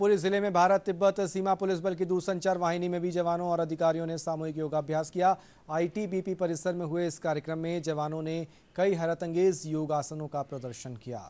पूरे जिले में भारत तिब्बत सीमा पुलिस बल की दूरसंचार वाहिनी में भी जवानों और अधिकारियों ने सामूहिक योगाभ्यास किया आईटीबीपी परिसर में हुए इस कार्यक्रम में जवानों ने कई हरतंगेज योगासनों का प्रदर्शन किया